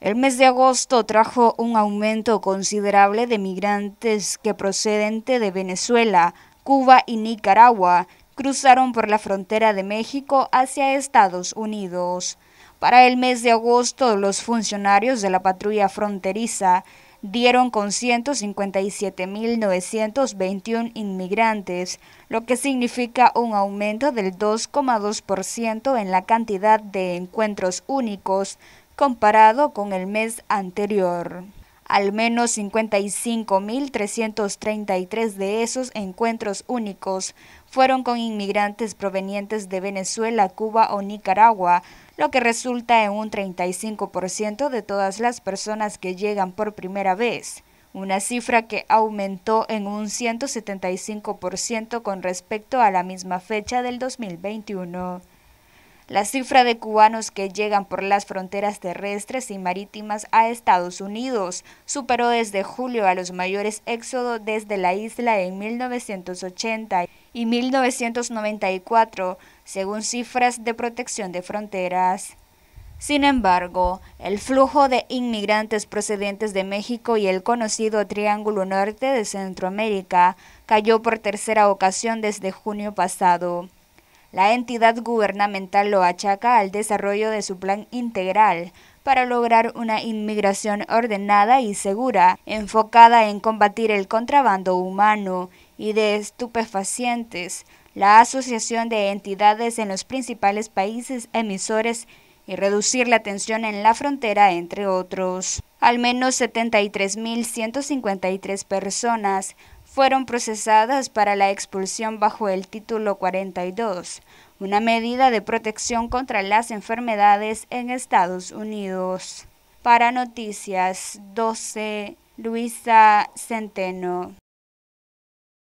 El mes de agosto trajo un aumento considerable de migrantes que procedente de Venezuela, Cuba y Nicaragua cruzaron por la frontera de México hacia Estados Unidos. Para el mes de agosto, los funcionarios de la patrulla fronteriza dieron con 157.921 inmigrantes, lo que significa un aumento del 2,2% en la cantidad de encuentros únicos comparado con el mes anterior. Al menos 55.333 de esos encuentros únicos fueron con inmigrantes provenientes de Venezuela, Cuba o Nicaragua, lo que resulta en un 35% de todas las personas que llegan por primera vez, una cifra que aumentó en un 175% con respecto a la misma fecha del 2021. La cifra de cubanos que llegan por las fronteras terrestres y marítimas a Estados Unidos superó desde julio a los mayores éxodos desde la isla en 1980 y 1994, según cifras de protección de fronteras. Sin embargo, el flujo de inmigrantes procedentes de México y el conocido Triángulo Norte de Centroamérica cayó por tercera ocasión desde junio pasado. La entidad gubernamental lo achaca al desarrollo de su plan integral para lograr una inmigración ordenada y segura, enfocada en combatir el contrabando humano y de estupefacientes, la asociación de entidades en los principales países emisores y reducir la tensión en la frontera, entre otros. Al menos 73.153 personas fueron procesadas para la expulsión bajo el título 42, una medida de protección contra las enfermedades en Estados Unidos. Para Noticias 12, Luisa Centeno.